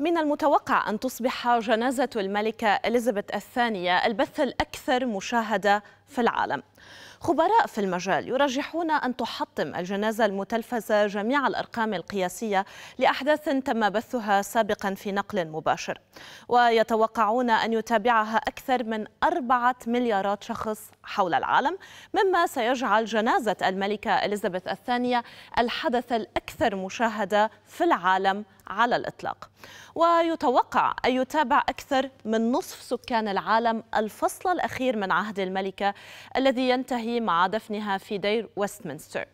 من المتوقع أن تصبح جنازة الملكة إليزابيث الثانية البث الأكثر مشاهدة في العالم خبراء في المجال يرجحون أن تحطم الجنازة المتلفزة جميع الأرقام القياسية لأحداث تم بثها سابقا في نقل مباشر ويتوقعون أن يتابعها أكثر من أربعة مليارات شخص حول العالم مما سيجعل جنازة الملكة إليزابيث الثانية الحدث الأكثر مشاهدة في العالم على الإطلاق ويتوقع أن يتابع أكثر من نصف سكان العالم الفصل الأخير من عهد الملكة الذي ينتهي مع دفنها في دير وستمنستر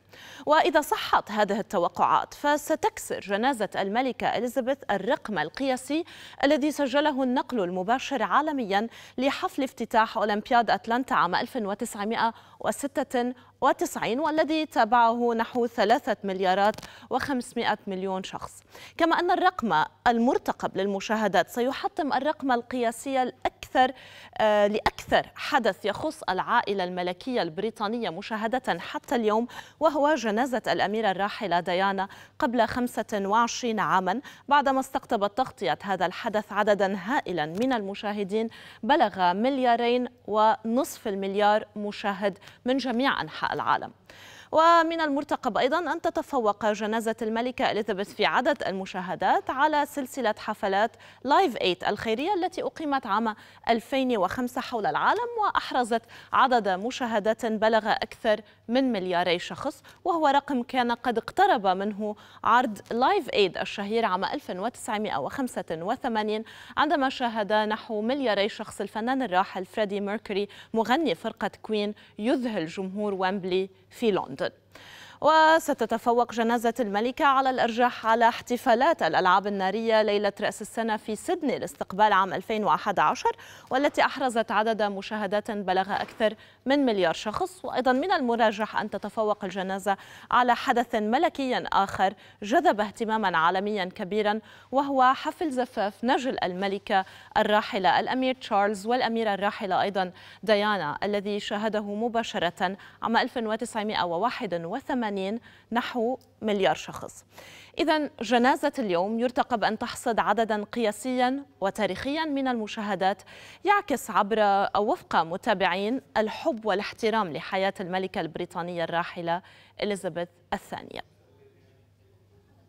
وإذا صحت هذه التوقعات فستكسر جنازة الملكة إليزابيث الرقم القياسي الذي سجله النقل المباشر عالميا لحفل افتتاح أولمبياد أتلانتا عام 1996 والذي تابعه نحو ثلاثة مليارات و500 مليون شخص كما أن الرقم المرتقب للمشاهدات سيحطم الرقم القياسي الأكبر أكثر آه، لأكثر حدث يخص العائلة الملكية البريطانية مشاهدة حتى اليوم وهو جنازة الأميرة الراحلة ديانا قبل 25 عاما بعدما استقطبت تغطية هذا الحدث عددا هائلا من المشاهدين بلغ مليارين ونصف المليار مشاهد من جميع أنحاء العالم. ومن المرتقب أيضا أن تتفوق جنازة الملكة إليزابيث في عدد المشاهدات على سلسلة حفلات لايف 8 الخيرية التي أقيمت عام 2005 حول العالم وأحرزت عدد مشاهدات بلغ أكثر من ملياري شخص وهو رقم كان قد اقترب منه عرض لايف ايد الشهير عام 1985 عندما شاهد نحو ملياري شخص الفنان الراحل فريدي ميركوري مغني فرقة كوين يذهل جمهور ويمبلي في لندن 对。وستتفوق جنازة الملكة على الأرجح على احتفالات الألعاب النارية ليلة رأس السنة في سيدني لاستقبال عام 2011 والتي أحرزت عدد مشاهدات بلغ أكثر من مليار شخص وأيضا من المرجح أن تتفوق الجنازة على حدث ملكي آخر جذب اهتماما عالميا كبيرا وهو حفل زفاف نجل الملكة الراحلة الأمير تشارلز والأميرة الراحلة أيضا ديانا الذي شاهده مباشرة عام 1981 المعنيين نحو مليار شخص إذا جنازة اليوم يرتقب أن تحصد عددا قياسيا وتاريخيا من المشاهدات يعكس عبر أو وفق متابعين الحب والاحترام لحياة الملكة البريطانية الراحلة إليزابيث الثانية